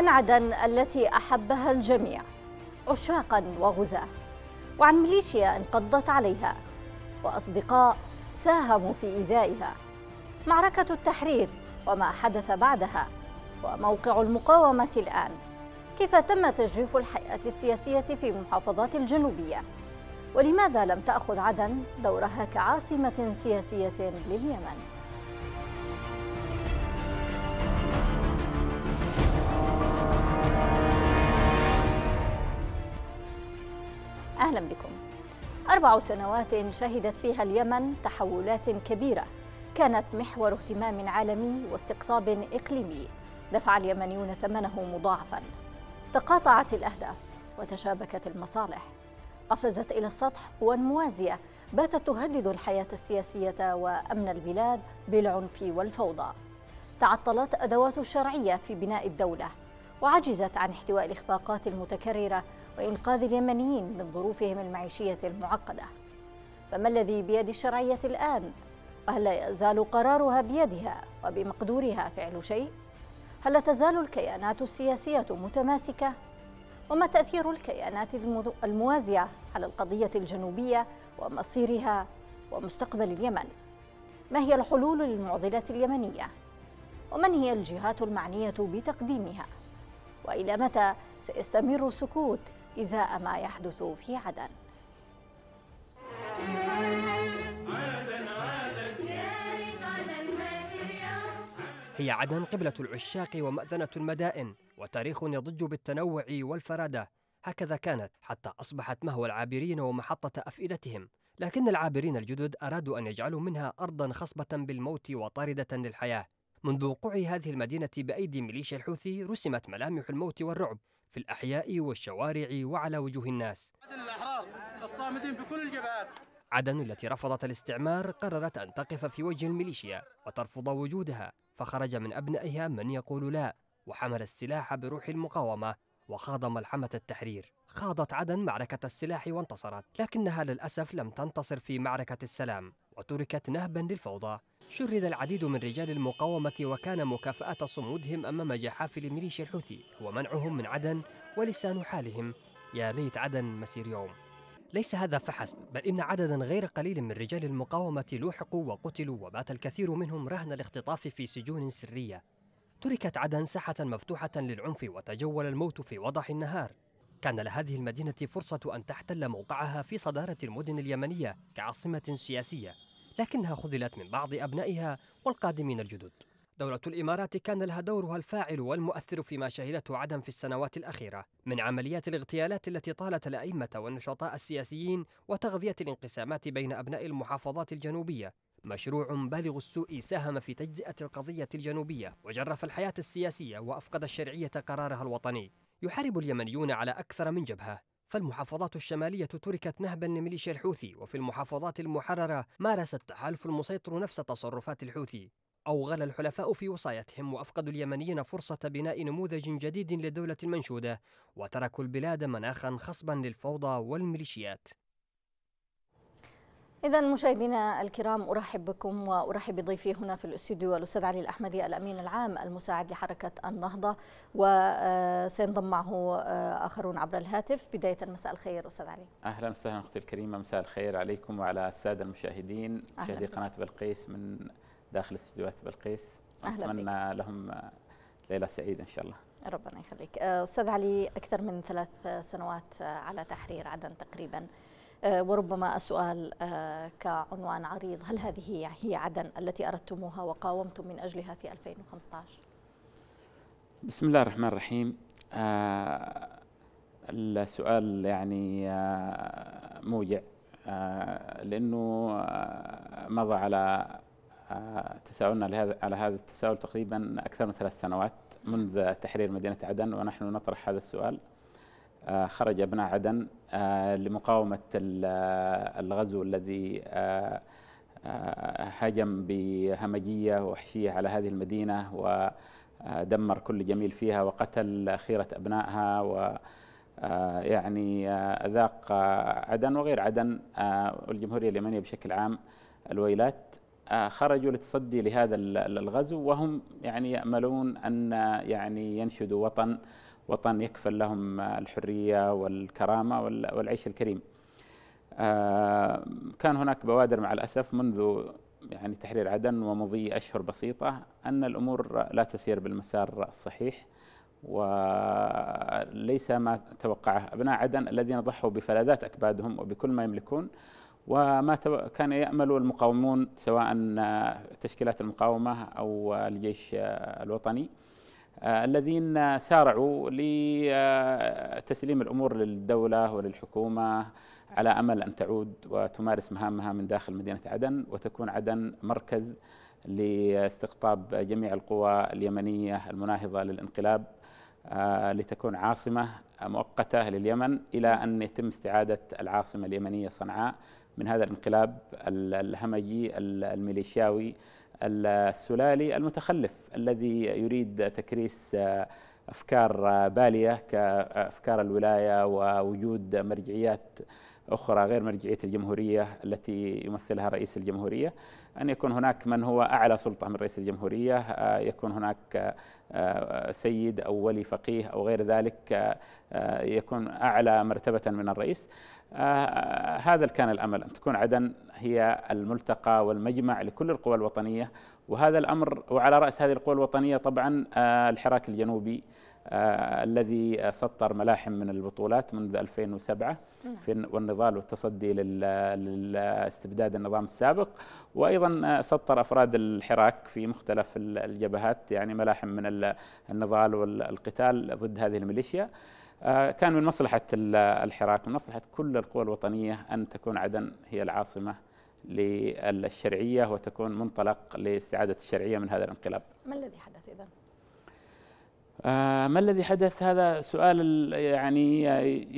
عن عدن التي أحبها الجميع عشاقا وغزاة وعن ميليشيا انقضت عليها وأصدقاء ساهموا في إيذائها معركة التحرير وما حدث بعدها وموقع المقاومة الآن كيف تم تجريف الحياة السياسية في محافظات الجنوبية ولماذا لم تأخذ عدن دورها كعاصمة سياسية لليمن؟ أهلا بكم أربع سنوات شهدت فيها اليمن تحولات كبيرة كانت محور اهتمام عالمي واستقطاب إقليمي دفع اليمنيون ثمنه مضاعفا تقاطعت الأهداف وتشابكت المصالح قفزت إلى السطح قوى موازية باتت تهدد الحياة السياسية وأمن البلاد بالعنف والفوضى تعطلت أدوات الشرعية في بناء الدولة وعجزت عن احتواء الإخفاقات المتكررة وإنقاذ اليمنيين من ظروفهم المعيشية المعقدة فما الذي بيد الشرعية الآن؟ وهل لا يزال قرارها بيدها وبمقدورها فعل شيء؟ هل لا تزال الكيانات السياسية متماسكة؟ وما تأثير الكيانات الموازية على القضية الجنوبية ومصيرها ومستقبل اليمن؟ ما هي الحلول للمعضلة اليمنية؟ ومن هي الجهات المعنية بتقديمها؟ والى متى سيستمر السكوت ازاء ما يحدث في عدن هي عدن قبلة العشاق ومأذنة المدائن وتاريخ يضج بالتنوع والفرادة هكذا كانت حتى أصبحت مهوى العابرين ومحطة أفئدتهم لكن العابرين الجدد أرادوا أن يجعلوا منها أرضا خصبة بالموت وطاردة للحياة منذ وقوع هذه المدينة بأيدي ميليشيا الحوثي رسمت ملامح الموت والرعب في الأحياء والشوارع وعلى وجوه الناس الأحرار الصامدين في كل الجبهات عدن التي رفضت الاستعمار قررت أن تقف في وجه الميليشيا وترفض وجودها فخرج من أبنائها من يقول لا وحمل السلاح بروح المقاومة وخاض ملحمة التحرير خاضت عدن معركة السلاح وانتصرت لكنها للأسف لم تنتصر في معركة السلام وتركت نهبا للفوضى شرد العديد من رجال المقاومة وكان مكافأة صمودهم أمام جحافل ميليشيا الحوثي ومنعهم من عدن ولسان حالهم يا ليت عدن مسير يوم ليس هذا فحسب بل إن عددا غير قليل من رجال المقاومة لوحقوا وقتلوا وبات الكثير منهم رهن الاختطاف في سجون سرية تركت عدن ساحة مفتوحة للعنف وتجول الموت في وضح النهار كان لهذه المدينة فرصة أن تحتل موقعها في صدارة المدن اليمنية كعاصمة سياسية لكنها خذلت من بعض أبنائها والقادمين الجدد دولة الإمارات كان لها دورها الفاعل والمؤثر فيما شهدته عدن في السنوات الأخيرة من عمليات الاغتيالات التي طالت الأئمة والنشطاء السياسيين وتغذية الانقسامات بين أبناء المحافظات الجنوبية مشروع بالغ السوء ساهم في تجزئة القضية الجنوبية وجرف الحياة السياسية وأفقد الشرعية قرارها الوطني يحارب اليمنيون على أكثر من جبهة فالمحافظات الشمالية تركت نهبا لميليشيا الحوثي وفي المحافظات المحررة مارس التحالف المسيطر نفس تصرفات الحوثي أوغل الحلفاء في وصايتهم وأفقدوا اليمنيين فرصة بناء نموذج جديد لدولة منشودة وتركوا البلاد مناخا خصبا للفوضى والميليشيات إذا مشاهدينا الكرام أرحب بكم وأرحب بضيفي هنا في الاستوديو الأستاذ علي الأحمدي الأمين العام المساعد لحركة النهضة وسينضم آه، معه آه، آخرون عبر الهاتف بداية مساء الخير أستاذ علي أهلا وسهلا أختي الكريمة مساء الخير عليكم وعلى السادة المشاهدين مشاهدي قناة بلقيس من داخل استديوهات بلقيس أتمنى لهم ليلة سعيدة إن شاء الله ربنا يخليك آه، أستاذ علي أكثر من ثلاث سنوات على تحرير عدن تقريباً آه، وربما السؤال آه، كعنوان عريض هل هذه هي عدن التي أردتموها وقاومتم من أجلها في 2015؟ بسم الله الرحمن الرحيم آه، السؤال يعني موجع لأنه مضى على تساؤلنا على هذا التساؤل تقريبا أكثر من ثلاث سنوات منذ تحرير مدينة عدن ونحن نطرح هذا السؤال آه، خرج ابناء عدن آه، لمقاومة آه، الغزو الذي هجم بهمجية وحشية على هذه المدينة ودمر كل جميل فيها وقتل خيرة أبنائها و يعني أذاق عدن وغير عدن والجمهورية اليمنية بشكل عام الويلات خرجوا للتصدي لهذا الغزو وهم يعني يأملون أن يعني ينشدوا وطن وطن يكفل لهم الحرية والكرامة والعيش الكريم آه، كان هناك بوادر مع الأسف منذ يعني تحرير عدن ومضي أشهر بسيطة أن الأمور لا تسير بالمسار الصحيح وليس ما توقعه أبناء عدن الذين ضحوا بفلذات أكبادهم وبكل ما يملكون وما كان يأمل المقاومون سواء تشكيلات المقاومة أو الجيش الوطني آه، الذين سارعوا لتسليم الامور للدوله وللحكومه على امل ان تعود وتمارس مهامها من داخل مدينه عدن وتكون عدن مركز لاستقطاب جميع القوى اليمنيه المناهضه للانقلاب آه، لتكون عاصمه مؤقته لليمن الى ان يتم استعاده العاصمه اليمنيه صنعاء من هذا الانقلاب الهمجي الميليشياوي السلالي المتخلف الذي يريد تكريس آه، افكار آه، باليه كافكار الولايه ووجود مرجعيات اخرى غير مرجعيه الجمهوريه التي يمثلها رئيس الجمهوريه ان يكون هناك من هو اعلى سلطه من رئيس الجمهوريه آه، يكون هناك سيد او ولي فقيه او غير ذلك يكون اعلى مرتبه من الرئيس آه، هذا كان الامل ان تكون عدن هي الملتقى والمجمع لكل القوى الوطنيه وهذا الامر وعلى راس هذه القوى الوطنيه طبعا آه، الحراك الجنوبي آه، الذي سطر ملاحم من البطولات منذ 2007 نعم. في والنضال والتصدي لاستبداد النظام السابق وايضا سطر افراد الحراك في مختلف الجبهات يعني ملاحم من النضال والقتال ضد هذه الميليشيا آه، كان من مصلحة الحراك من مصلحة كل القوى الوطنية أن تكون عدن هي العاصمة للشرعية وتكون منطلق لاستعادة الشرعية من هذا الانقلاب ما الذي حدث إذا؟ آه، ما الذي حدث هذا سؤال يعني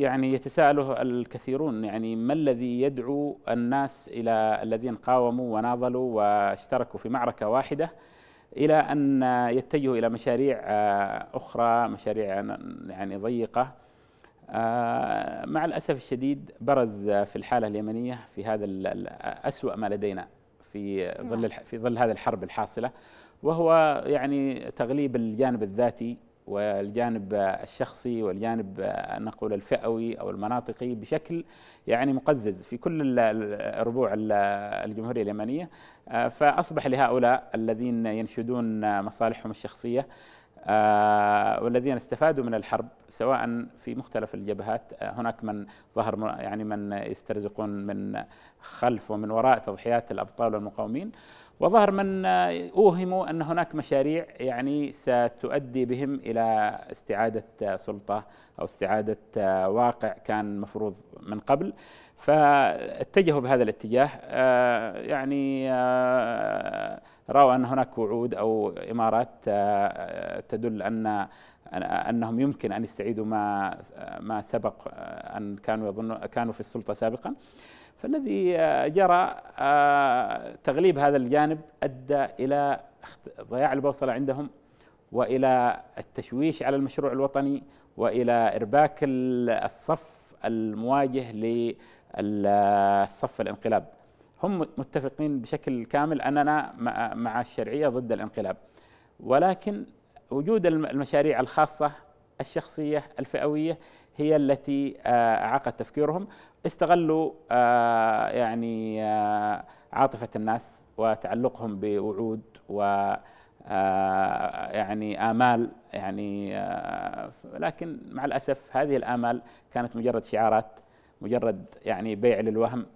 يعني يتساءله الكثيرون يعني ما الذي يدعو الناس الى الذين قاوموا وناضلوا واشتركوا في معركه واحده الى ان يتجهوا الى مشاريع آه، اخرى مشاريع يعني ضيقه آه، مع الاسف الشديد برز في الحاله اليمنيه في هذا اسوا ما لدينا في ظل نعم. في ظل هذه الحرب الحاصله وهو يعني تغليب الجانب الذاتي والجانب الشخصي والجانب آه، نقول الفئوي او المناطقي بشكل يعني مقزز في كل ربوع الجمهوريه اليمنيه آه، فاصبح لهؤلاء الذين ينشدون مصالحهم الشخصيه آه، والذين استفادوا من الحرب سواء في مختلف الجبهات هناك من ظهر يعني من يسترزقون من خلف ومن وراء تضحيات الابطال والمقاومين وظهر من اوهموا ان هناك مشاريع يعني ستؤدي بهم الى استعاده سلطه او استعاده واقع كان مفروض من قبل فاتجهوا بهذا الاتجاه آه، يعني آه، راوا ان هناك وعود او امارات آه، تدل ان انهم يمكن ان يستعيدوا ما ما سبق ان كانوا يظنوا كانوا في السلطه سابقا فالذي آه، جرى آه، تغليب هذا الجانب أدى إلى ضياع البوصلة عندهم وإلى التشويش على المشروع الوطني وإلى إرباك الصف المواجه للصف الانقلاب هم متفقين بشكل كامل أننا مع الشرعية ضد الانقلاب ولكن وجود المشاريع الخاصة الشخصية الفئوية هي التي آه، اعاقت تفكيرهم استغلوا آه، يعني آه، عاطفه الناس وتعلقهم بوعود و يعني آمال يعني لكن مع الأسف هذه الآمال كانت مجرد شعارات مجرد يعني بيع للوهم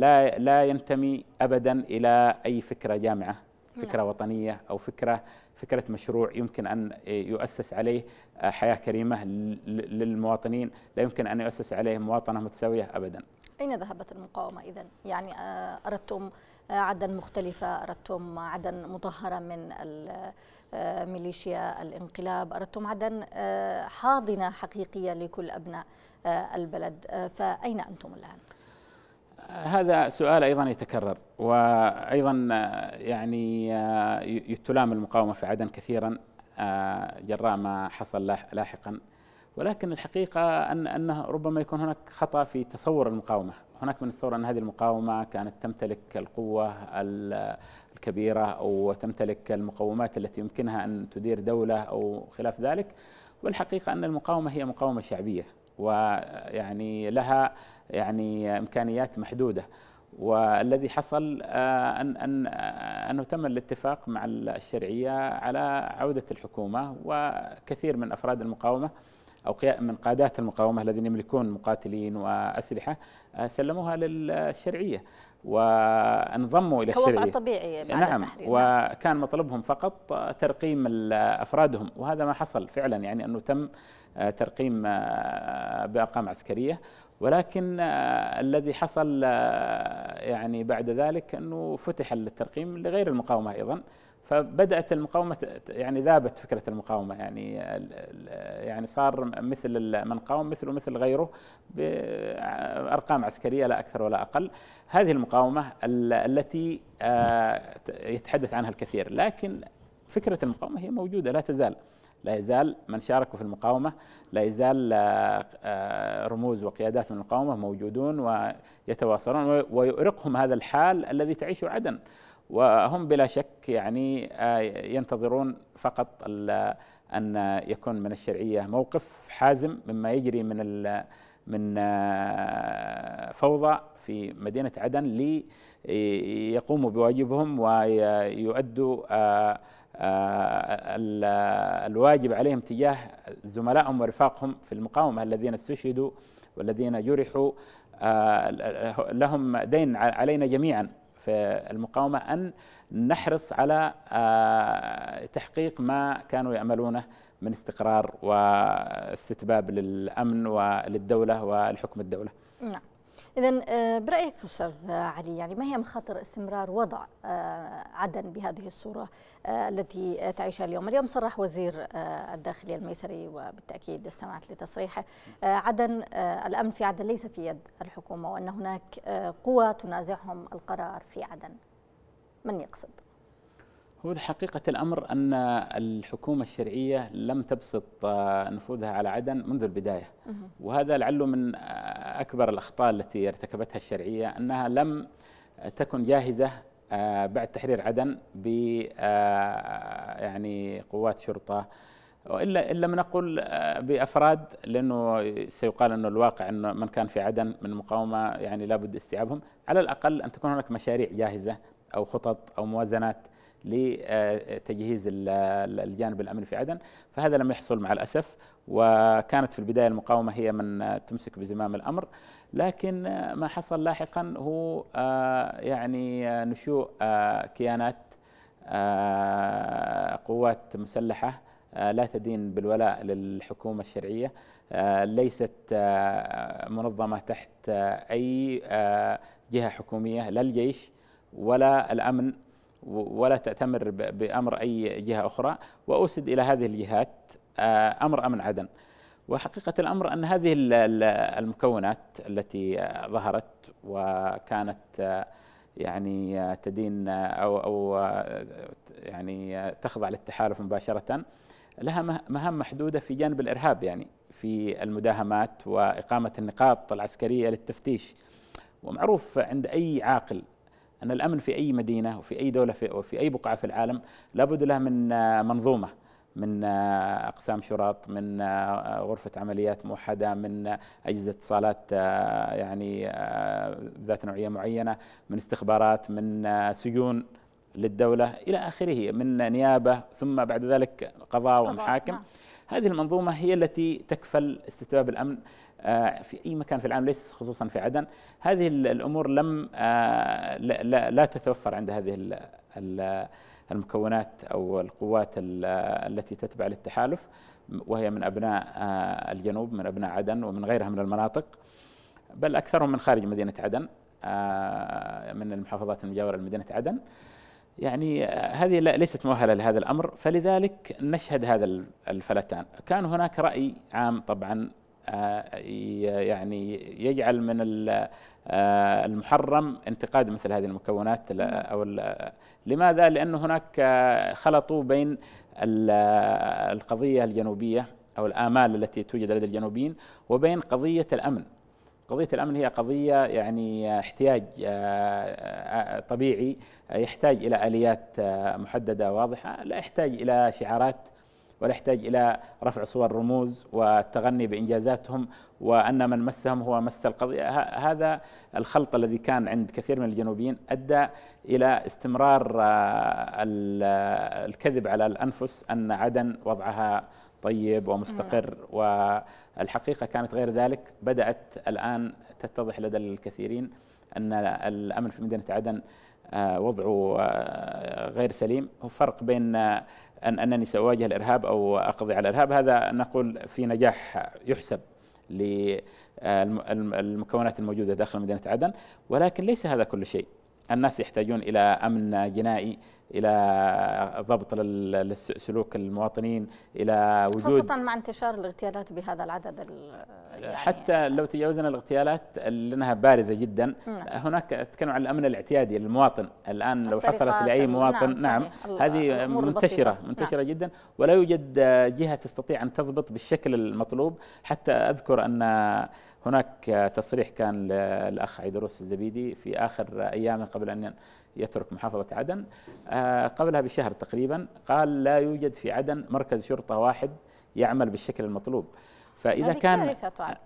لا لا ينتمي أبدا إلى أي فكرة جامعة نعم. فكره نعم. وطنيه او فكره فكره مشروع يمكن ان يؤسس عليه آه، حياه كريمه للمواطنين لا يمكن ان يؤسس عليه مواطنه متساويه ابدا اين ذهبت المقاومه اذا يعني آه، اردتم آه، عدا مختلفه اردتم عدا مطهره من ميليشيا الانقلاب اردتم عدا حاضنه حقيقيه لكل ابناء البلد فاين انتم الان هذا سؤال ايضا يتكرر وايضا آه، يعني آه، تلام المقاومه في عدن كثيرا آه، جراء ما حصل لاحقا ولكن الحقيقه ان انه ربما يكون هناك خطا في تصور المقاومه، هناك من يتصور ان هذه المقاومه كانت تمتلك القوه الكبيره او المقومات التي يمكنها ان تدير دوله او خلاف ذلك، والحقيقه ان المقاومه هي مقاومه شعبيه ويعني لها يعني امكانيات محدوده والذي حصل آه، ان ان آه، انه تم الاتفاق مع الشرعيه على عوده الحكومه وكثير من افراد المقاومه او من قادات المقاومه الذين يملكون مقاتلين واسلحه آه، سلموها للشرعيه وانضموا الى الشرعيه طبيعي بعد نعم, نعم. وكان مطلبهم فقط ترقيم افرادهم وهذا ما حصل فعلا يعني انه تم ترقيم بارقام عسكريه ولكن آه، الذي حصل آه، يعني بعد ذلك انه فتح الترقيم لغير المقاومه ايضا فبدات المقاومه يعني ذابت فكره المقاومه يعني آه، يعني صار مثل من قاوم مثله مثل غيره بارقام عسكريه لا اكثر ولا اقل هذه المقاومه التي يتحدث عنها الكثير لكن فكره المقاومه هي موجوده لا تزال لا يزال من شاركوا في المقاومة لا يزال آه، آه، رموز وقيادات من المقاومة موجودون ويتواصلون ويؤرقهم هذا الحال الذي تعيشه عدن وهم بلا شك يعني آه، ينتظرون فقط أن يكون من الشرعية موقف حازم مما يجري من من فوضى في مدينة عدن ليقوموا بواجبهم ويؤدوا آه، الواجب عليهم تجاه زملائهم ورفاقهم في المقاومة الذين استشهدوا والذين جرحوا آه، لهم دين علينا جميعا في المقاومة أن نحرص على آه، تحقيق ما كانوا يعملونه من استقرار واستتباب للأمن وللدولة ولحكم الدولة نعم. إذا آه، برأيك أستاذ علي يعني ما هي مخاطر استمرار وضع آه، عدن بهذه الصورة آه، التي تعيشها اليوم اليوم صرح وزير الداخلية الميسري وبالتأكيد استمعت لتصريحه عدن الأمن في عدن ليس في يد الحكومة وأن هناك قوى تنازعهم القرار في عدن من يقصد؟ هو حقيقة الأمر أن الحكومة الشرعية لم تبسط آه، نفوذها على عدن منذ البداية وهذا لعله من آه، أكبر الأخطاء التي ارتكبتها الشرعية أنها لم تكن جاهزة آه، بعد تحرير عدن ب يعني قوات شرطة والا ان لم نقل بافراد لانه سيقال انه الواقع انه من كان في عدن من مقاومه يعني لابد استيعابهم، على الاقل ان تكون هناك مشاريع جاهزه او خطط او موازنات لتجهيز الجانب الامني في عدن فهذا لم يحصل مع الاسف وكانت في البدايه المقاومه هي من آه، تمسك بزمام الامر لكن آه، ما حصل لاحقا هو آه، يعني نشوء كيانات قوات مسلحه لا تدين بالولاء للحكومه الشرعيه ليست منظمه تحت اي جهه حكوميه لا الجيش ولا الامن ولا تأتمر بأمر أي جهة أخرى وأسد إلى هذه الجهات آه، أمر أمن عدن وحقيقة الأمر أن هذه المكونات التي ظهرت وكانت آه، يعني آه، تدين أو أو يعني تخضع للتحالف مباشرة لها مهام محدودة في جانب الإرهاب يعني في المداهمات وإقامة النقاط العسكرية للتفتيش ومعروف عند أي عاقل أن الأمن في أي مدينة وفي أي دولة في وفي أي بقعة في العالم لابد له من آه، منظومة من آه، أقسام شرط من آه، غرفة عمليات موحدة من أجهزة اتصالات يعني ذات نوعية معينة من استخبارات من سجون للدولة إلى آخره من نيابة ثم بعد ذلك قضاء ومحاكم نعم. هذه المنظومة هي التي تكفل استتباب الأمن آه، في أي مكان في العالم ليس خصوصا في عدن هذه الأمور لم آه، لا تتوفر عند هذه المكونات أو القوات التي تتبع للتحالف وهي من أبناء آه، الجنوب من أبناء عدن ومن غيرها من المناطق بل أكثرهم من خارج مدينة عدن من المحافظات المجاورة لمدينة عدن يعني آه، هذه ليست مؤهله لهذا الامر فلذلك نشهد هذا الفلتان كان هناك راي عام طبعا آه، يعني يجعل من آه، المحرم انتقاد مثل هذه المكونات او لماذا لان هناك خلطوا بين القضيه الجنوبيه او الامال التي توجد لدى الجنوبيين وبين قضيه الامن قضية الأمن هي قضية يعني آه، احتياج آه، آه، طبيعي يحتاج إلى آليات محددة واضحة لا يحتاج إلى شعارات ولا يحتاج إلى رفع صور رموز والتغني بإنجازاتهم وأن من مسهم هو مس القضية هذا الخلط الذي كان عند كثير من الجنوبيين أدى إلى استمرار الكذب على الأنفس أن عدن وضعها طيب ومستقر نعم. والحقيقة كانت غير ذلك بدأت الآن تتضح لدى الكثيرين أن الأمن في مدينة عدن آه، وضعه آه، غير سليم هو فرق بين آه، أن أنني سأواجه الإرهاب أو أقضي على الإرهاب هذا نقول في نجاح يحسب للمكونات الموجودة داخل مدينة عدن ولكن ليس هذا كل شيء الناس يحتاجون الى امن جنائي الى ضبط لسلوك المواطنين الى وجود خاصه مع انتشار الاغتيالات بهذا العدد يعني حتى لو تجاوزنا الاغتيالات لانها بارزه جدا نعم. هناك تكلم عن الامن الاعتيادي للمواطن الان لو حصلت لاي نعم، مواطن نعم, نعم هذه منتشره بسيطة. منتشره نعم. جدا ولا يوجد جهه تستطيع ان تضبط بالشكل المطلوب حتى اذكر ان هناك تصريح كان للاخ عيدروس الزبيدي في اخر ايامه قبل ان يترك محافظه عدن آه، قبلها بشهر تقريبا قال لا يوجد في عدن مركز شرطه واحد يعمل بالشكل المطلوب فاذا كان نعم.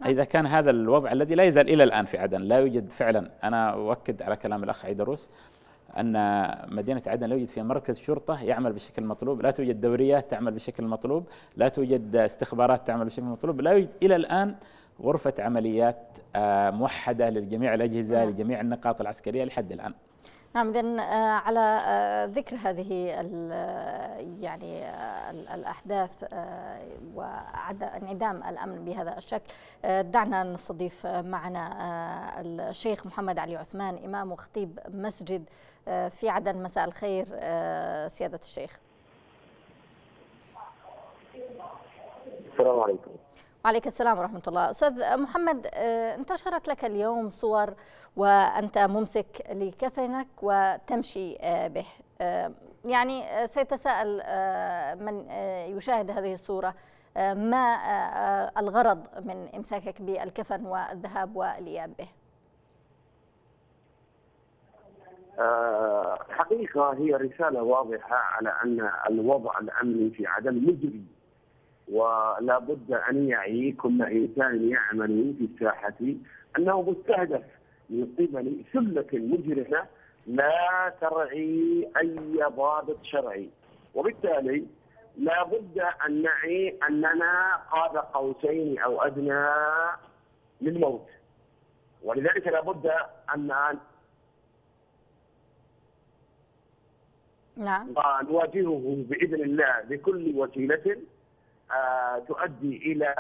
اذا كان هذا الوضع الذي لا يزال الى الان في عدن لا يوجد فعلا انا اؤكد على كلام الاخ عيدروس ان مدينه عدن لا يوجد فيها مركز شرطه يعمل بالشكل المطلوب، لا توجد دوريات تعمل بالشكل المطلوب، لا توجد استخبارات تعمل بالشكل المطلوب، لا يوجد الى الان غرفه عمليات آه، موحده لجميع الاجهزه نعم. لجميع النقاط العسكريه لحد الان نعم اذا آه، على آه، ذكر هذه يعني الاحداث وانعدام الامن بهذا الشكل دعنا نستضيف معنا الشيخ محمد علي عثمان امام وخطيب مسجد في عدن مساء الخير سياده الشيخ السلام عليكم عليك السلام ورحمة الله أستاذ محمد آه، انتشرت لك اليوم صور وأنت ممسك لكفنك وتمشي آه، به آه، يعني سيتساءل من يشاهد هذه الصورة ما الغرض من إمساكك بالكفن والذهاب والإياب به حقيقة هي رسالة واضحة على أن الوضع الأمني في عدن مجري ولا بد ان يعي كل انسان يعمل في الساحه انه مستهدف من قبل سله مجرمه لا ترعي اي ضابط شرعي وبالتالي لا بد ان نعي اننا قاب قوسين او ادنى للموت ولذلك لا بد ان نعم ونواجهه باذن الله بكل وسيله آه، تؤدي الى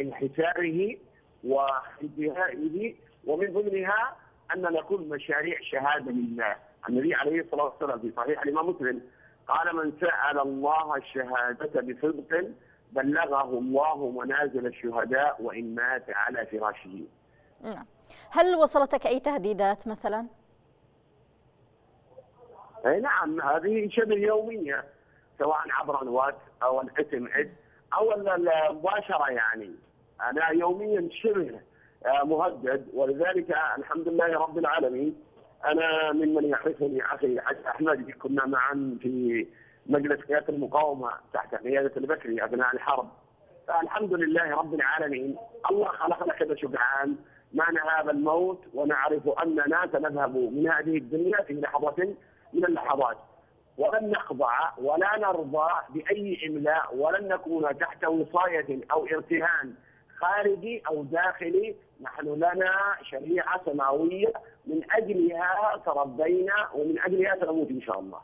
انحساره وانتهائه ومن ضمنها ان نكون مشاريع شهاده لله، النبي عليه الصلاه والسلام في صحيح الامام مسلم قال من سال الله الشهاده بصدق بلغه الله منازل الشهداء وان مات على فراشه. نعم. هل وصلتك اي تهديدات مثلا؟ اي نعم هذه شبه يوميه سواء عبر الواتس او الاس ام اس او مباشره يعني انا يوميا شبه آه، مهدد ولذلك الحمد لله رب العالمين انا ممن يعرفني اخي احمد كنا معا في مجلس قياده المقاومه تحت قياده البكري اثناء الحرب فالحمد لله رب العالمين الله خلقنا كذا شجعان معنى هذا الموت ونعرف اننا سنذهب من هذه الدنيا في لحظه من اللحظات ولن نخضع ولا نرضى باي املاء ولن نكون تحت وصايه او ارتهان خارجي او داخلي نحن لنا شريعه سماويه من اجلها تربينا ومن اجلها سنموت ان شاء الله.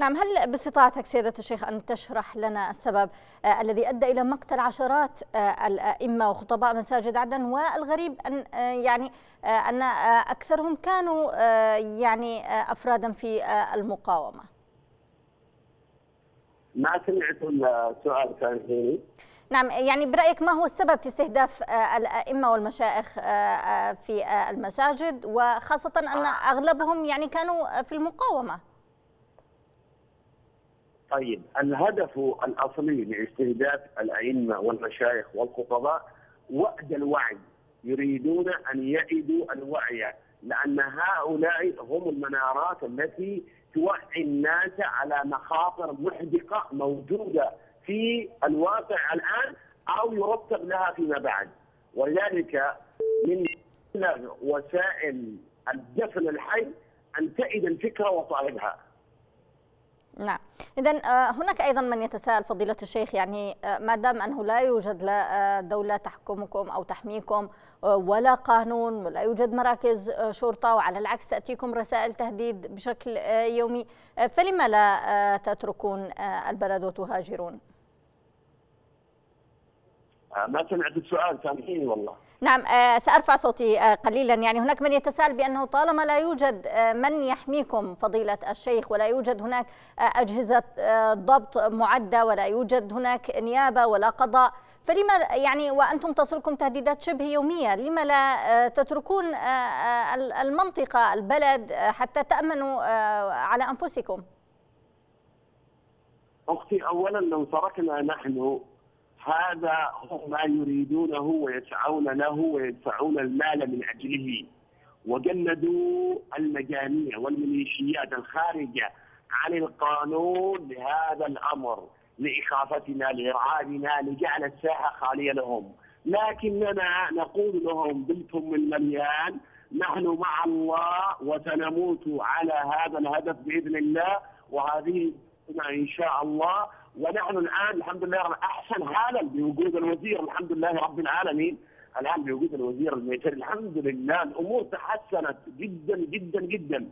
نعم هل باستطاعتك سيادة الشيخ أن تشرح لنا السبب آه الذي أدى إلى مقتل عشرات آه الأئمة وخطباء مساجد عدن والغريب أن آه يعني آه، أن آه، أكثرهم كانوا آه، يعني أفرادا في المقاومة ما سمعت السؤال كان حيني نعم يعني برأيك ما هو السبب في استهداف آه، الأئمة والمشائخ آه، آه، في المساجد وخاصة أن أغلبهم يعني كانوا في المقاومة طيب الهدف الأصلي لاستهداف الأئمة والمشايخ والخطباء وعد الوعي يريدون أن يعدوا الوعي لأن هؤلاء هم المنارات التي توعي الناس على مخاطر محدقه موجوده في الواقع الان او يرتب لها فيما بعد ولذلك من وسائل الدفن الحي ان تعد الفكره وطالبها نعم إذا آه، هناك أيضا من يتساءل فضيلة الشيخ يعني آه، ما دام أنه لا يوجد لا آه، دولة تحكمكم أو تحميكم ولا قانون ولا يوجد مراكز شرطة وعلى العكس تأتيكم رسائل تهديد بشكل يومي فلما لا تتركون البلد وتهاجرون ما سمعت السؤال سامحيني والله نعم آه، سأرفع صوتي آه، قليلا يعني هناك من يتساءل بأنه طالما لا يوجد آه، من يحميكم فضيلة الشيخ ولا يوجد هناك أجهزة ضبط معدة ولا يوجد هناك نيابة ولا قضاء فلما يعني وأنتم تصلكم تهديدات شبه يومية لما لا تتركون المنطقة البلد حتى تأمنوا على أنفسكم أختي أولا لو تركنا نحن هذا هو ما يريدونه ويسعون له ويدفعون المال من اجله وجندوا المجاميع والميليشيات الخارجه عن القانون لهذا الامر لاخافتنا لارعابنا لجعل الساحه خاليه لهم لكننا نقول لهم بالكم المليان نحن مع الله وسنموت على هذا الهدف باذن الله وهذه ان شاء الله ونحن الان الحمد لله احسن حالا بوجود الوزير الحمد لله رب العالمين الان بوجود الوزير الميتري الحمد لله الامور تحسنت جدا جدا جدا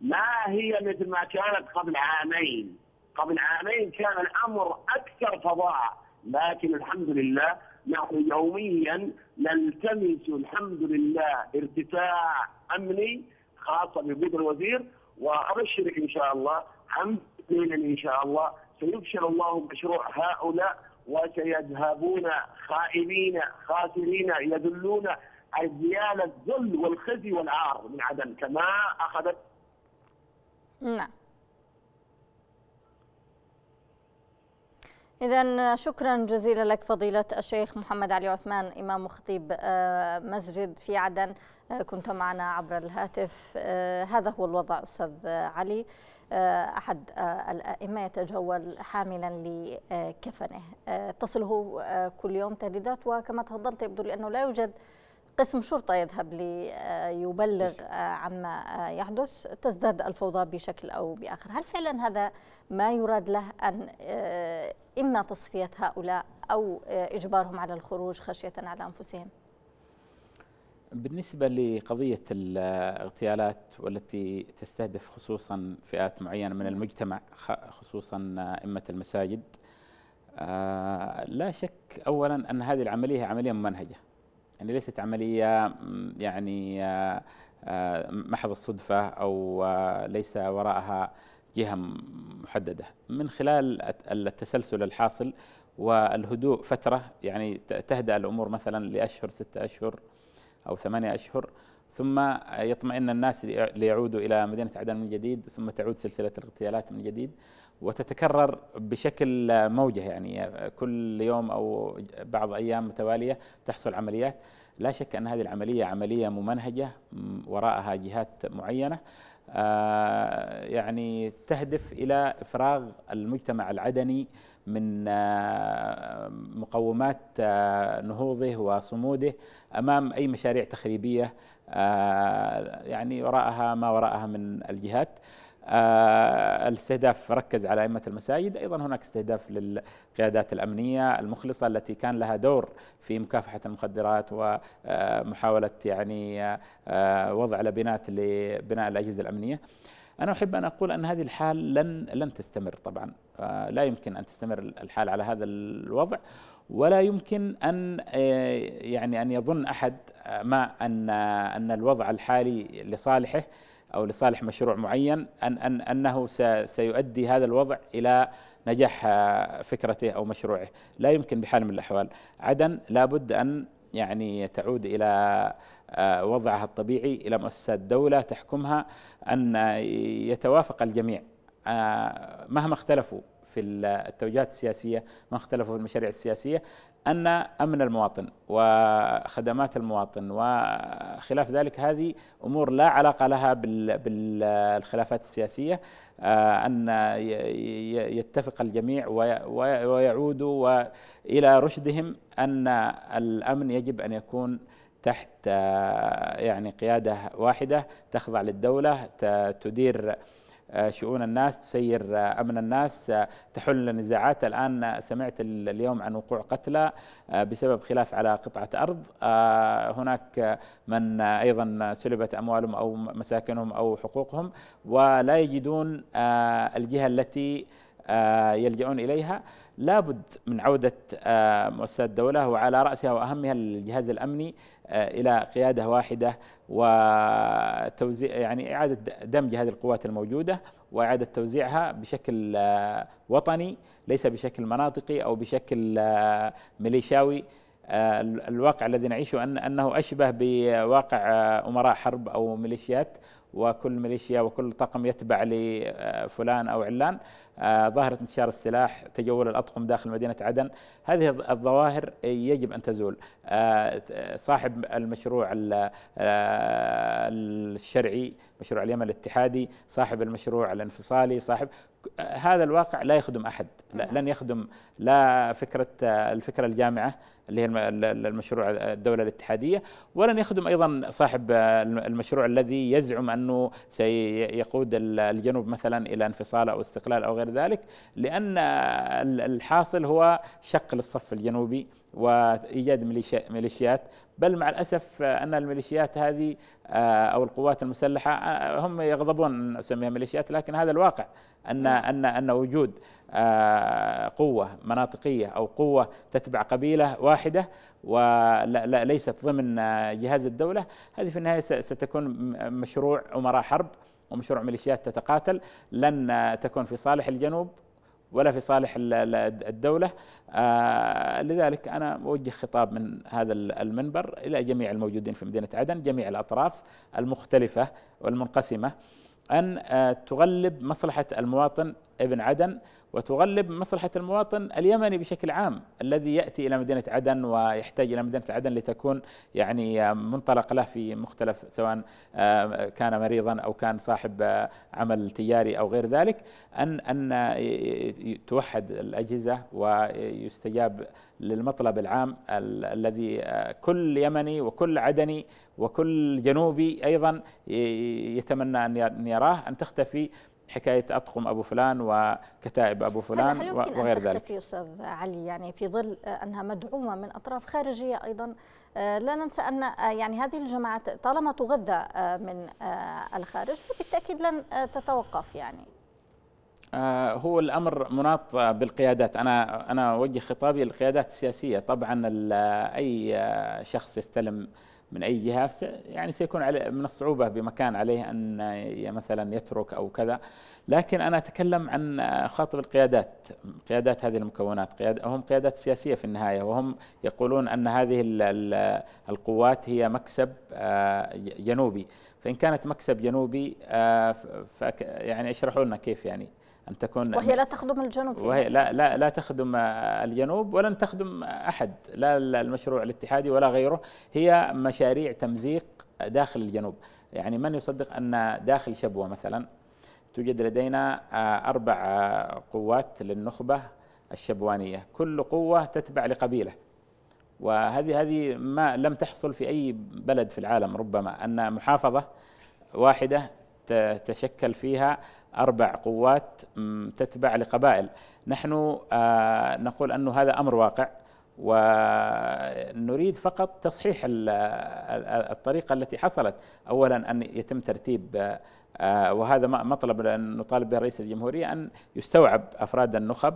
ما هي مثل ما كانت قبل عامين قبل عامين كان الامر اكثر فظاعه لكن الحمد لله نحن يوميا نلتمس الحمد لله ارتفاع امني خاصه بوجود الوزير وابشرك ان شاء الله حمد ان شاء الله سيفشل الله مشروع هؤلاء وسيذهبون خائبين خاسرين يذلون اجيال الذل والخزي والعار من عدن كما اخذت نعم إذا شكرا جزيلا لك فضيلة الشيخ محمد علي عثمان إمام وخطيب آه، مسجد في عدن آه، كنت معنا عبر الهاتف آه، هذا هو الوضع أستاذ علي آه، أحد آه، الأئمة يتجول حاملا لكفنه آه، تصله كل يوم تهديدات وكما تفضلت يبدو لأنه لا يوجد قسم شرطة يذهب ليبلغ عما يحدث تزداد الفوضى بشكل أو بآخر هل فعلا هذا ما يراد له أن إما تصفية هؤلاء أو إجبارهم على الخروج خشية على أنفسهم؟ بالنسبة لقضية الاغتيالات والتي تستهدف خصوصا فئات معينة من المجتمع خصوصا أئمة المساجد آه، لا شك أولا أن هذه العملية عملية ممنهجة يعني ليست عملية يعني آه، آه، محض الصدفة أو ليس وراءها جهة محددة من خلال التسلسل الحاصل والهدوء فترة يعني تهدأ الأمور مثلا لأشهر ستة أشهر أو ثمانية أشهر ثم يطمئن الناس ليعودوا إلى مدينة عدن من جديد ثم تعود سلسلة الاغتيالات من جديد وتتكرر بشكل موجه يعني كل يوم أو بعض أيام متوالية تحصل عمليات لا شك أن هذه العملية عملية ممنهجة وراءها جهات معينة آه، يعني تهدف إلى إفراغ المجتمع العدني من آه، مقومات آه، نهوضه وصموده امام اي مشاريع تخريبيه آه، يعني وراءها ما وراءها من الجهات الاستهداف ركز على ائمه المساجد، ايضا هناك استهداف للقيادات الامنيه المخلصه التي كان لها دور في مكافحه المخدرات ومحاوله يعني وضع لبنات لبناء الاجهزه الامنيه. أنا أحب أن أقول أن هذه الحال لن لن تستمر طبعا آه، لا يمكن أن تستمر الحال على هذا الوضع ولا يمكن أن آه، يعني أن يظن أحد ما أن أن الوضع الحالي لصالحه أو لصالح مشروع معين أن أن أنه سيؤدي هذا الوضع إلى نجاح آه، فكرته أو مشروعه لا يمكن بحال من الأحوال عدن لابد أن يعني تعود إلى آه، وضعها الطبيعي الى مؤسسات دوله تحكمها ان يتوافق الجميع آه، مهما اختلفوا في التوجهات السياسيه ما اختلفوا في المشاريع السياسيه ان امن المواطن وخدمات المواطن وخلاف ذلك هذه امور لا علاقه لها بالخلافات السياسيه آه، ان يتفق الجميع ويعودوا الى رشدهم ان الامن يجب ان يكون تحت آه، يعني قياده واحده تخضع للدوله تدير آه، شؤون الناس تسير آه، امن الناس تحل النزاعات الان سمعت اليوم عن وقوع قتلى بسبب خلاف على قطعه ارض هناك من ايضا سلبت اموالهم او مساكنهم او حقوقهم ولا يجدون الجهه التي يلجؤون اليها لابد من عودة آه، مؤسسات الدولة وعلى رأسها وأهمها الجهاز الأمني آه، إلى قيادة واحدة وتوزيع يعني إعادة دمج هذه القوات الموجودة وإعادة توزيعها بشكل آه، وطني ليس بشكل مناطقي أو بشكل ميليشاوي الواقع الذي نعيشه أنه أشبه بواقع أمراء حرب أو ميليشيات وكل ميليشيا وكل طقم يتبع لفلان آه، او علان آه، ظاهره انتشار السلاح تجول الاطقم داخل مدينه عدن هذه الظواهر آه، يجب ان تزول صاحب المشروع الشرعي مشروع اليمن الاتحادي صاحب المشروع الانفصالي صاحب هذا الواقع لا يخدم احد نعم. لن يخدم لا فكره الفكره الجامعه اللي هي المشروع الدولة الاتحادية ولن يخدم أيضا صاحب المشروع الذي يزعم أنه سيقود الجنوب مثلا إلى انفصال أو استقلال أو غير ذلك لأن الحاصل هو شق للصف الجنوبي وايجاد ميليشيات بل مع الاسف ان الميليشيات هذه آه، او القوات المسلحه آه، هم يغضبون ان اسميها ميليشيات لكن هذا الواقع ان نعم. ان ان وجود آه، قوة مناطقية أو قوة تتبع قبيلة واحدة وليست ضمن جهاز الدولة هذه في النهاية ستكون مشروع أمراء حرب ومشروع ميليشيات تتقاتل لن تكون في صالح الجنوب ولا في صالح الدولة آه، لذلك أنا أوجه خطاب من هذا المنبر إلى جميع الموجودين في مدينة عدن جميع الأطراف المختلفة والمنقسمة أن آه، تغلب مصلحة المواطن ابن عدن وتغلب مصلحة المواطن اليمني بشكل عام الذي يأتي إلى مدينة عدن ويحتاج إلى مدينة عدن لتكون يعني آه، منطلق له في مختلف سواء آه، كان مريضا أو كان صاحب آه، عمل تجاري أو غير ذلك أن أن توحد الأجهزة ويستجاب للمطلب العام الذي كل يمني وكل عدني وكل جنوبي أيضا يتمنى أن يراه أن تختفي حكايه اطقم ابو فلان وكتائب ابو فلان وغير ذلك في استاذ علي يعني في ظل آه، انها مدعومه من اطراف خارجيه ايضا آه، لا ننسى ان آه، يعني هذه الجماعات طالما تغذى من الخارج فبالتاكيد لن تتوقف يعني هو الامر مناط بالقيادات انا انا اوجه خطابي للقيادات السياسيه طبعا اي شخص يستلم من اي جهه يعني سيكون علي من الصعوبه بمكان عليه ان مثلا يترك او كذا لكن انا اتكلم عن خاطب القيادات قيادات هذه المكونات قياد هم قيادات سياسيه في النهايه وهم يقولون ان هذه القوات هي مكسب آه، جنوبي فإن كانت مكسب جنوبي آه، يعني اشرحوا لنا كيف يعني أن تكون وهي لا تخدم الجنوب وهي لا لا لا تخدم آه، الجنوب ولن تخدم أحد لا المشروع الاتحادي ولا غيره هي مشاريع تمزيق داخل الجنوب يعني من يصدق أن داخل شبوة مثلا توجد لدينا آه، أربع قوات للنخبة الشبوانية كل قوة تتبع لقبيلة وهذه هذه ما لم تحصل في أي بلد في العالم ربما أن محافظة واحدة تشكل فيها أربع قوات تتبع لقبائل نحن آه، نقول انه هذا أمر واقع ونريد فقط تصحيح الطريقة التي حصلت أولا أن يتم ترتيب آه، وهذا مطلب نطالب به رئيس الجمهورية أن يستوعب أفراد النخب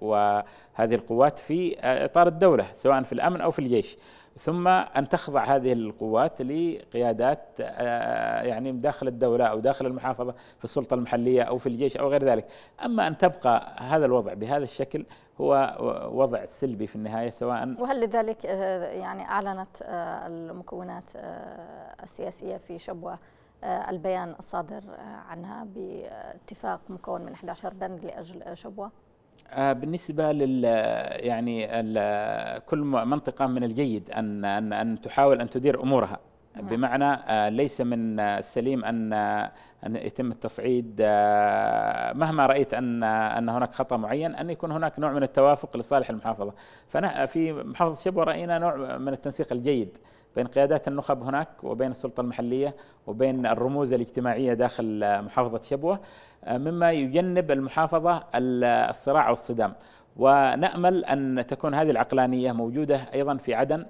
وهذه القوات في اطار الدوله سواء في الامن او في الجيش ثم ان تخضع هذه القوات لقيادات آه، يعني داخل الدوله او داخل المحافظه في السلطه المحليه او في الجيش او غير ذلك، اما ان تبقى هذا الوضع بهذا الشكل هو وضع سلبي في النهايه سواء وهل لذلك آه، يعني اعلنت آه، المكونات السياسيه في شبوه البيان الصادر عنها باتفاق مكون من 11 بند لاجل شبوه؟ آه، بالنسبه لل يعني كل منطقه من الجيد ان ان ان تحاول ان تدير امورها نعم. بمعنى آه، ليس من آه، السليم ان ان يتم التصعيد مهما رايت ان ان هناك خطا معين ان يكون هناك نوع من التوافق لصالح المحافظه، فانا في محافظه شبوه راينا نوع من التنسيق الجيد بين قيادات النخب هناك وبين السلطة المحلية وبين الرموز الاجتماعية داخل محافظة شبوة آه، مما يجنب المحافظة الصراع والصدام ونأمل أن تكون هذه العقلانية موجودة أيضا في عدن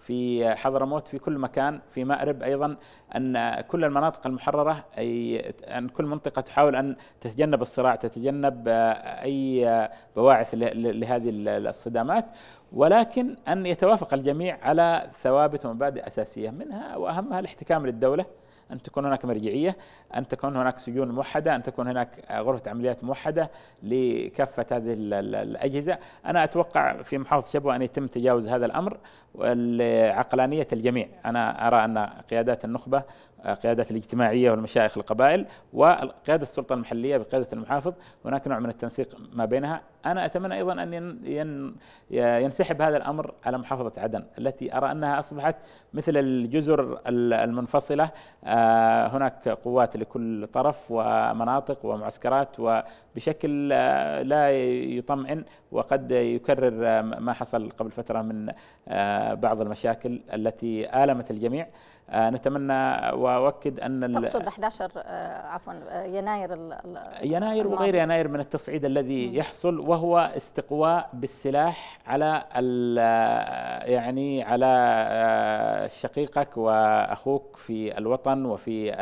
في حضرموت في كل مكان في مأرب أيضا أن كل المناطق المحررة أي أن كل منطقة تحاول أن تتجنب الصراع تتجنب آه، أي آه، بواعث لهذه الصدامات ولكن أن يتوافق الجميع على ثوابت ومبادئ أساسية منها وأهمها الاحتكام للدولة أن تكون هناك مرجعية أن تكون هناك سجون موحدة أن تكون هناك غرفة عمليات موحدة لكافة هذه الأجهزة أنا أتوقع في محافظة شبوة أن يتم تجاوز هذا الأمر لعقلانية الجميع أنا أرى أن قيادات النخبة قيادات الاجتماعيه والمشايخ القبائل وقياده السلطه المحليه بقياده المحافظ هناك نوع من التنسيق ما بينها انا اتمنى ايضا ان ينسحب هذا الامر على محافظه عدن التي ارى انها اصبحت مثل الجزر المنفصله آه، هناك قوات لكل طرف ومناطق ومعسكرات وبشكل آه، لا يطمئن وقد يكرر ما حصل قبل فتره من آه، بعض المشاكل التي المت الجميع نتمنى و واؤكد ان تقصد 11 آه، عفوا آه، يناير يناير وغير يناير من التصعيد الذي يحصل وهو استقواء بالسلاح على آه، يعني على شقيقك واخوك في الوطن وفي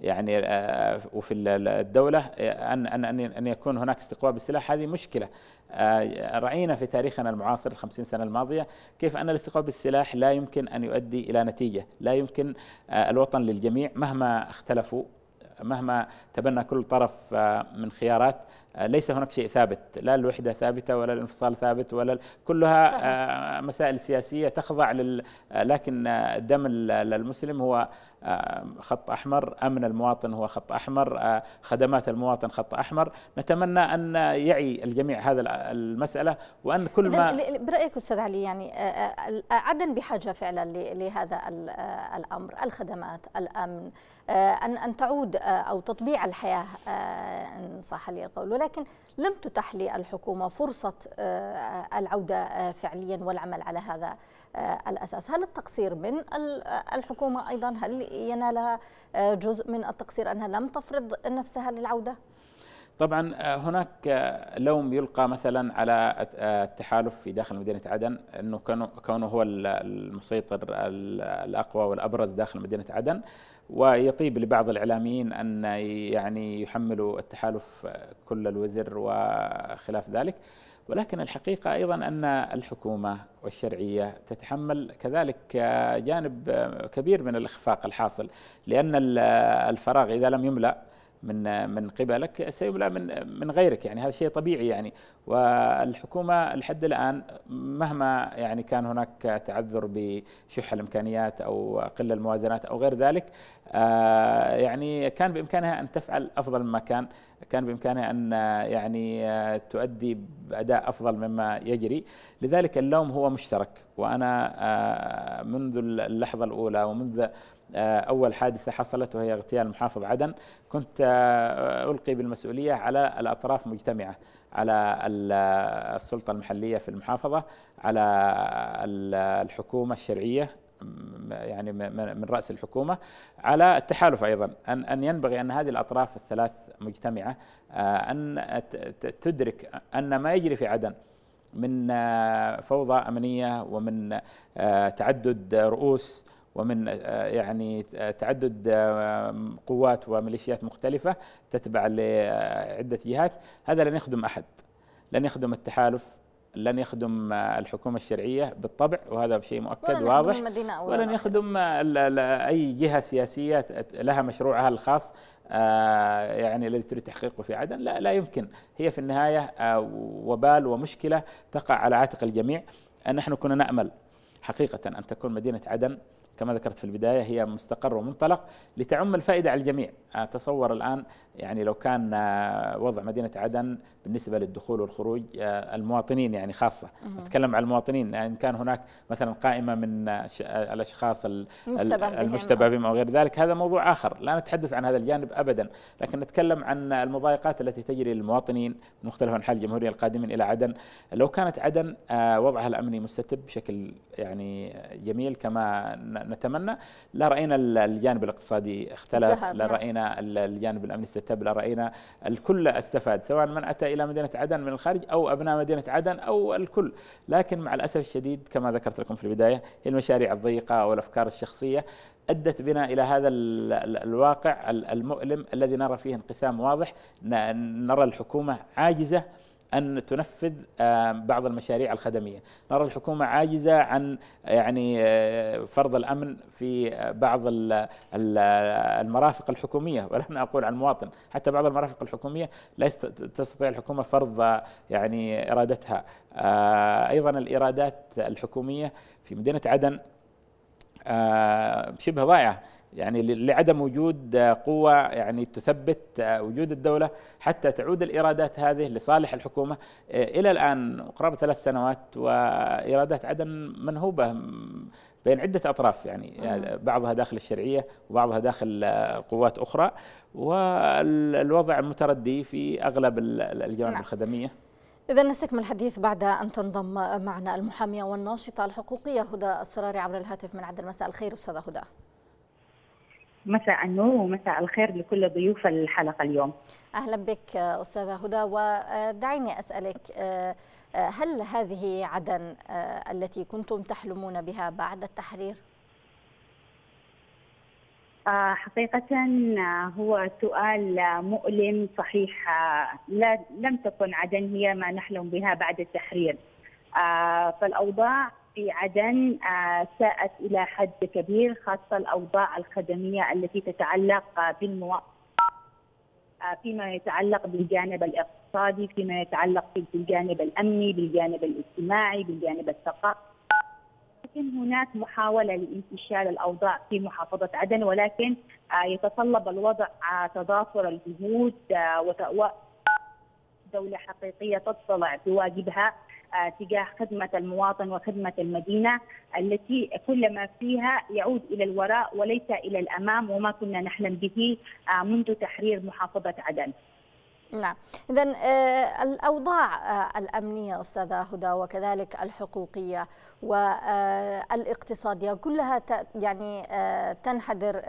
يعني آه، وفي الدولة آه، أن أن أن يكون هناك استقواء بالسلاح هذه مشكلة آه، رأينا في تاريخنا المعاصر الخمسين سنة الماضية كيف أن الاستقواء بالسلاح لا يمكن أن يؤدي إلى نتيجة لا يمكن الوطن للجميع مهما اختلفوا مهما تبنى كل طرف من خيارات آه، ليس هناك شيء ثابت لا الوحدة ثابتة ولا الانفصال ثابت ولا كلها صحيح. آه، مسائل سياسية تخضع لل آه، لكن دم المسلم هو خط أحمر أمن المواطن هو خط أحمر خدمات المواطن خط أحمر نتمنى أن يعي الجميع هذا المسألة وأن كل ما برأيك أستاذ علي يعني عدن بحاجة فعلا لهذا الأمر الخدمات الأمن آه، أن أن تعود آه، أو تطبيع الحياة آه، إن صح لي القول ولكن لم تتح للحكومة فرصة العودة فعليا والعمل على هذا الأساس هل التقصير من الحكومة أيضا هل ينالها جزء من التقصير أنها لم تفرض نفسها للعودة؟ طبعا هناك لوم يلقى مثلا على التحالف في داخل مدينه عدن انه كونه هو المسيطر الاقوى والابرز داخل مدينه عدن ويطيب لبعض الاعلاميين ان يعني يحملوا التحالف كل الوزر وخلاف ذلك ولكن الحقيقه ايضا ان الحكومه والشرعيه تتحمل كذلك جانب كبير من الاخفاق الحاصل لان الفراغ اذا لم يملا من من قبلك سيبلى من من غيرك يعني هذا شيء طبيعي يعني والحكومه لحد الان مهما يعني كان هناك تعذر بشح الامكانيات او قله الموازنات او غير ذلك آه، يعني كان بامكانها ان تفعل افضل مما كان كان بامكانها ان آه، يعني آه، تؤدي باداء افضل مما يجري لذلك اللوم هو مشترك وانا منذ اللحظه الاولى ومنذ آه، أول حادثة حصلت وهي اغتيال محافظ عدن كنت آه، ألقي بالمسؤولية على الأطراف مجتمعة على آه، السلطة المحلية في المحافظة على الحكومة الشرعية يعني من راس الحكومه على التحالف ايضا ان ان ينبغي ان هذه الاطراف الثلاث مجتمعه ان تدرك ان ما يجري في عدن من فوضى امنيه ومن تعدد رؤوس ومن آه، يعني آه، تعدد آه، قوات وميليشيات مختلفة تتبع لعدة جهات هذا لن يخدم أحد لن يخدم التحالف لن يخدم الحكومة الشرعية بالطبع وهذا شيء مؤكد ولن واضح ولن يخدم أي جهة سياسية لها مشروعها الخاص يعني الذي تريد تحقيقه في عدن لا لا يمكن هي في النهاية وبال ومشكلة تقع على عاتق الجميع نحن كنا نأمل حقيقة أن تكون مدينة عدن كما ذكرت في البدايه هي مستقر ومنطلق لتعم الفائده على الجميع اتصور الان يعني لو كان آه، وضع مدينه عدن بالنسبه للدخول والخروج آه، المواطنين يعني خاصه اتكلم عن المواطنين يعني ان كان هناك مثلا قائمه من آه، الاشخاص المشتبه بهم او غير ذلك هذا موضوع اخر لا نتحدث عن هذا الجانب ابدا لكن نتكلم عن المضايقات التي تجري للمواطنين من مختلف انحاء الجمهوريه القادمين الى عدن لو كانت عدن وضعها الامني مستتب بشكل يعني جميل كما نتمنى لا راينا الجانب الاقتصادي اختلف لا نعم. راينا الجانب الامني تبلة رأينا الكل استفاد سواء من أتى إلى مدينة عدن من الخارج أو أبناء مدينة عدن أو الكل لكن مع الأسف الشديد كما ذكرت لكم في البداية المشاريع الضيقة والأفكار الشخصية أدت بنا إلى هذا الواقع المؤلم الذي نرى فيه انقسام واضح نرى الحكومة عاجزة أن تنفذ بعض المشاريع الخدمية نرى الحكومة عاجزة عن يعني آه، فرض الأمن في آه، بعض المرافق الحكومية ولم أقول عن المواطن حتى بعض المرافق الحكومية لا تستطيع الحكومة فرض يعني إرادتها آه، أيضا الايرادات الحكومية في مدينة عدن شبه ضائعة يعني لعدم وجود آه، قوة يعني تثبت آه، وجود الدولة حتى تعود الإيرادات هذه لصالح الحكومة آه، إلى الآن قرابة ثلاث سنوات وإيرادات عدن منهوبة بين عدة أطراف يعني, بعضها داخل الشرعية وبعضها داخل قوات أخرى والوضع متردي في أغلب الجوانب نعم. الخدمية إذا نستكمل الحديث بعد أن تنضم معنا المحامية والناشطة الحقوقية هدى السراري عبر الهاتف من عدن مساء الخير أستاذة هدى مساء النور ومساء الخير لكل ضيوف الحلقه اليوم. اهلا بك استاذه هدى ودعيني اسالك آه، هل هذه عدن آه، التي كنتم تحلمون بها بعد التحرير؟ آه، حقيقة هو سؤال مؤلم صحيح لم تكن عدن هي ما نحلم بها بعد التحرير فالأوضاع في عدن آه، ساءت الى حد كبير خاصه الاوضاع الخدميه التي تتعلق بالمواطن آه، فيما يتعلق بالجانب الاقتصادي، فيما يتعلق بالجانب الامني، بالجانب الاجتماعي، بالجانب الثقافي. لكن هناك محاوله لانتشال الاوضاع في محافظه عدن ولكن آه، يتطلب الوضع تضافر الجهود و دولة حقيقية تطلع بواجبها آه، تجاه خدمة المواطن وخدمة المدينة التي كل ما فيها يعود إلى الوراء وليس إلى الأمام وما كنا نحلم به آه، منذ تحرير محافظة عدن نعم إذا آه، الأوضاع الأمنية أستاذة هدى وكذلك الحقوقية والاقتصادية كلها يعني تنحدر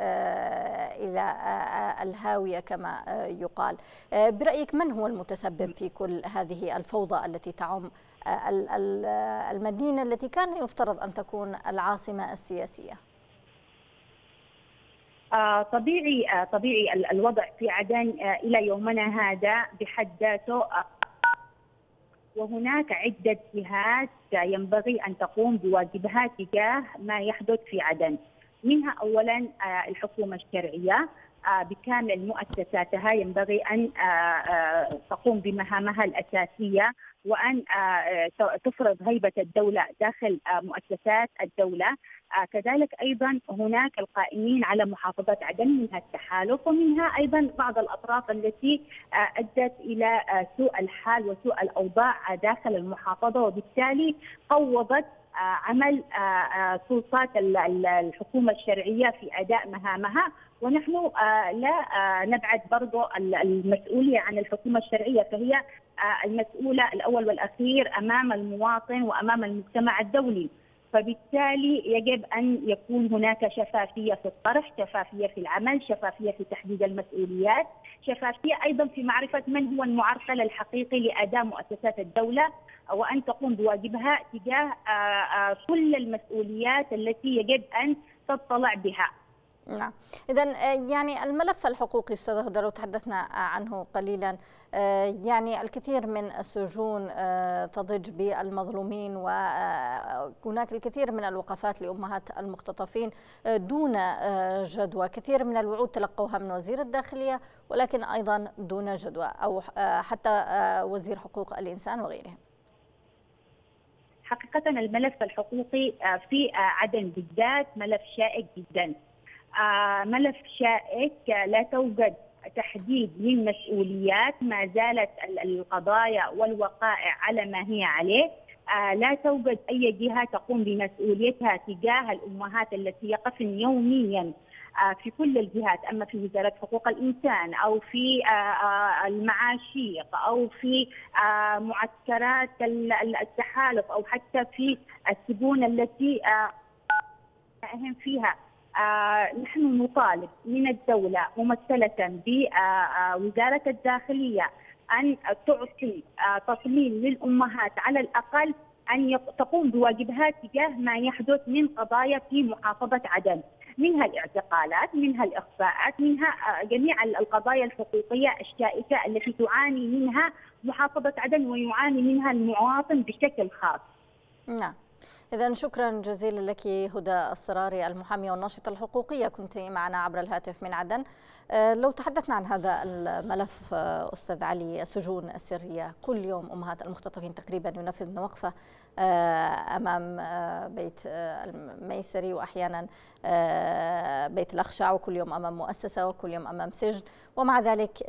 إلى الهاوية كما يقال برأيك من هو المتسبب في كل هذه الفوضى التي تعم المدينة التي كان يفترض أن تكون العاصمة السياسية آه، طبيعي آه، طبيعي الوضع في عدن آه، إلى يومنا هذا بحد ذاته وهناك عدة جهات ينبغي أن تقوم بواجبها تجاه ما يحدث في عدن منها أولا الحكومة الشرعية آه، بكامل مؤسساتها ينبغي ان آه، آه، تقوم بمهامها الاساسيه وان تفرض هيبه الدوله داخل مؤسسات الدوله كذلك ايضا هناك القائمين على محافظه عدن منها التحالف ومنها ايضا بعض الاطراف التي ادت الى سوء الحال وسوء الاوضاع داخل المحافظه وبالتالي قوضت عمل سلطات الحكومه الشرعيه في اداء مهامها ونحن آه، لا آه، نبعد برضه المسؤوليه عن الحكومه الشرعيه فهي آه، المسؤوله الاول والاخير امام المواطن وامام المجتمع الدولي فبالتالي يجب ان يكون هناك شفافيه في الطرح، شفافيه في العمل، شفافيه في تحديد المسؤوليات، شفافيه ايضا في معرفه من هو المعرقل الحقيقي لاداء مؤسسات الدوله وان تقوم بواجبها تجاه كل المسؤوليات التي يجب ان تطلع بها. نعم اذا آه، يعني الملف الحقوقي استاذ هدى لو تحدثنا آه، عنه قليلا آه، يعني الكثير من السجون تضج بالمظلومين وهناك الكثير من الوقفات لامهات المختطفين دون جدوى كثير من الوعود تلقوها من وزير الداخليه ولكن ايضا دون جدوى او حتى وزير حقوق الانسان وغيره حقيقة الملف الحقوقي في عدن بالذات ملف شائك جدا ملف شائك لا توجد تحديد للمسؤوليات ما زالت القضايا والوقائع على ما هي عليه آه، لا توجد أي جهة تقوم بمسؤوليتها تجاه الأمهات التي يقفن يوميا آه، في كل الجهات اما في وزاره حقوق الانسان او في آه، المعاشيق او في معسكرات التحالف او حتى في السجون التي فيها آه، نحن نطالب من الدولة ممثلة بوزارة آه، آه، الداخلية أن تعطي تطمين للأمهات على الأقل أن تقوم بواجبها تجاه ما يحدث من قضايا في محافظة عدن منها الاعتقالات منها الإخفاءات منها جميع القضايا الحقوقية الشائكة التي تعاني منها محافظة عدن ويعاني منها المواطن بشكل خاص نعم إذا شكرا جزيلا لك هدى الصراري المحامية والناشطة الحقوقية كنت معنا عبر الهاتف من عدن آه، لو تحدثنا عن هذا الملف آه، أستاذ علي السجون السرية كل يوم أمهات المختطفين تقريبا ينفذن وقفة آه، أمام بيت الميسري وأحيانا بيت الأخشع وكل يوم أمام مؤسسة وكل يوم أمام سجن ومع ذلك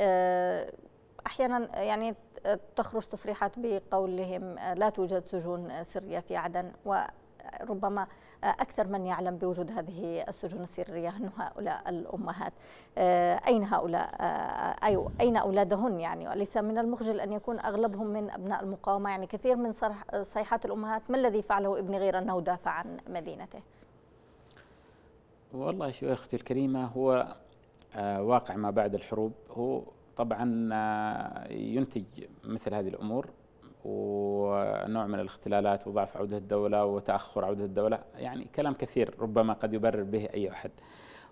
أحيانا يعني تخرج تصريحات بقولهم آه، لا توجد سجون سرية في عدن وربما آه، أكثر من يعلم بوجود هذه السجون السرية هن هؤلاء الأمهات آه، أين هؤلاء أيوة أين أولادهن يعني وليس من المخجل أن يكون أغلبهم من أبناء المقاومة يعني كثير من صيحات الأمهات ما الذي فعله ابني غير أنه دافع عن مدينته والله شو أختي الكريمة هو واقع ما بعد الحروب هو طبعا آه، ينتج مثل هذه الامور ونوع من الاختلالات وضعف عوده الدوله وتاخر عوده الدوله يعني كلام كثير ربما قد يبرر به اي احد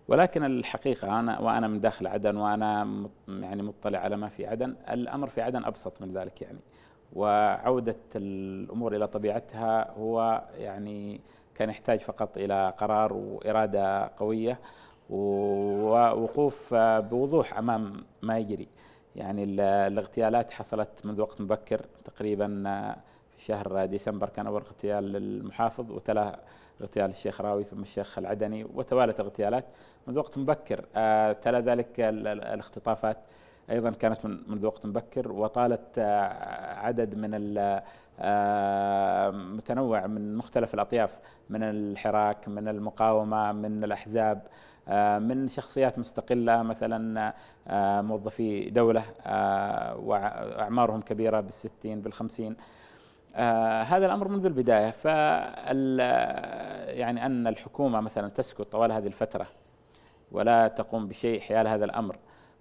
ولكن الحقيقه انا وانا من داخل عدن وانا يعني مطلع على ما في عدن الامر في عدن ابسط من ذلك يعني وعوده الامور الى طبيعتها هو يعني كان يحتاج فقط الى قرار واراده قويه ووقوف آه، بوضوح امام ما يجري يعني الاغتيالات حصلت منذ وقت مبكر تقريبا آه، في شهر ديسمبر كان أول اغتيال للمحافظ وتلاه اغتيال الشيخ راوي ثم الشيخ العدني وتوالت الاغتيالات منذ وقت مبكر آه، تلا ذلك الاختطافات ايضا كانت من منذ وقت مبكر وطالت آه، عدد من متنوع من مختلف الاطياف من الحراك من المقاومه من الاحزاب آه، من شخصيات مستقله مثلا آه، موظفي دوله آه، واعمارهم كبيره بالستين بالخمسين هذا الامر منذ البدايه ف يعني ان الحكومه مثلا تسكت طوال هذه الفتره ولا تقوم بشيء حيال هذا الامر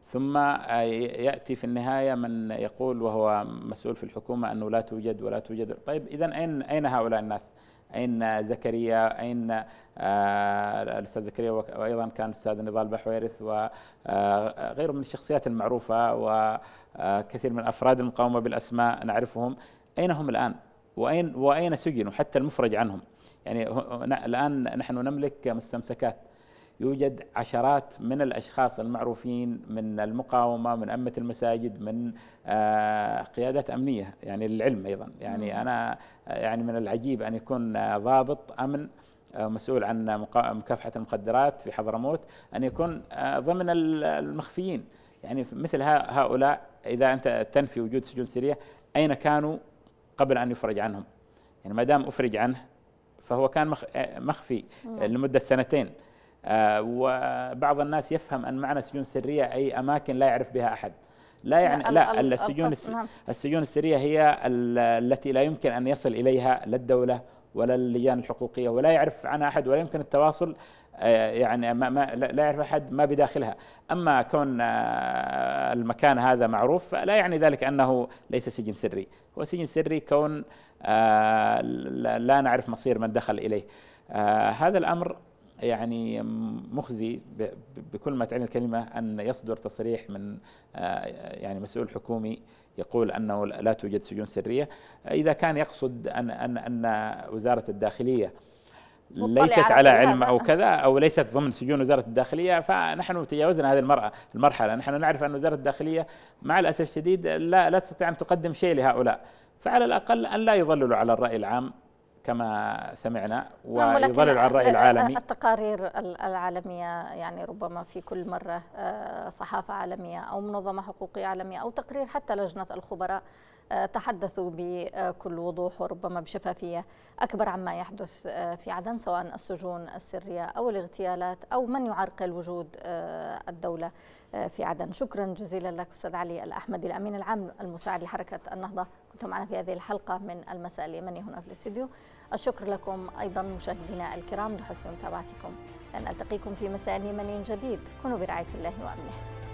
ثم ياتي في النهايه من يقول وهو مسؤول في الحكومه انه لا توجد ولا توجد طيب اذا اين اين هؤلاء الناس؟ أين زكريا أين آه، الأستاذ زكريا وأيضا كان الأستاذ نضال بحويرث وغيره آه، من الشخصيات المعروفة وكثير آه، من أفراد المقاومة بالأسماء نعرفهم أين هم الآن وأين, وأين سجنوا حتى المفرج عنهم يعني الآن نحن نملك مستمسكات يوجد عشرات من الاشخاص المعروفين من المقاومه من امه المساجد من آه، قيادات امنيه يعني للعلم ايضا يعني نعم. انا آه، يعني من العجيب ان يكون آه، ضابط امن مسؤول عن مكافحه المخدرات في حضرموت ان يكون ضمن المخفيين يعني مثل هؤلاء اذا انت تنفي وجود سجون سريه اين كانوا قبل ان يفرج عنهم يعني ما دام افرج عنه فهو كان مخفي نعم. لمده سنتين آه، وبعض الناس يفهم أن معنى سجون سرية أي أماكن لا يعرف بها أحد لا يعني لا, لا السجون نعم. السجون السرية هي التي لا يمكن أن يصل إليها لا الدولة ولا اللجان الحقوقية ولا يعرف عنها أحد ولا يمكن التواصل آه، يعني ما ما لا يعرف احد ما بداخلها، اما كون آه، المكان هذا معروف لا يعني ذلك انه ليس سجن سري، هو سجن سري كون لا نعرف مصير من دخل اليه. هذا الامر يعني مخزي بكل ما تعني الكلمة أن يصدر تصريح من آه، يعني مسؤول حكومي يقول أنه لا توجد سجون سرية إذا كان يقصد أن, أن, أن وزارة الداخلية ليست على علم او كذا او ليست ضمن سجون وزاره الداخليه فنحن تجاوزنا هذه المرأة المرحله نحن نعرف ان وزاره الداخليه مع الاسف الشديد لا لا تستطيع ان تقدم شيء لهؤلاء فعلى الاقل ان لا يضللوا على الراي العام كما سمعنا نعم، ويضلل على الرأي العالمي التقارير العالمية يعني ربما في كل مرة آه، صحافة عالمية أو منظمة حقوقية عالمية أو تقرير حتى لجنة الخبراء آه، تحدثوا بكل وضوح وربما بشفافية أكبر عما يحدث آه، في عدن سواء السجون السرية أو الاغتيالات أو من يعرقل وجود الدولة في عدن شكرا جزيلا لك أستاذ علي الأحمدي الأمين العام المساعد لحركة النهضة كنت معنا في هذه الحلقة من المساء اليمني هنا في الاستوديو الشكر لكم أيضا مشاهدينا الكرام لحسن متابعتكم لن ألتقيكم في مساء يمني جديد كونوا برعاية الله وأمنه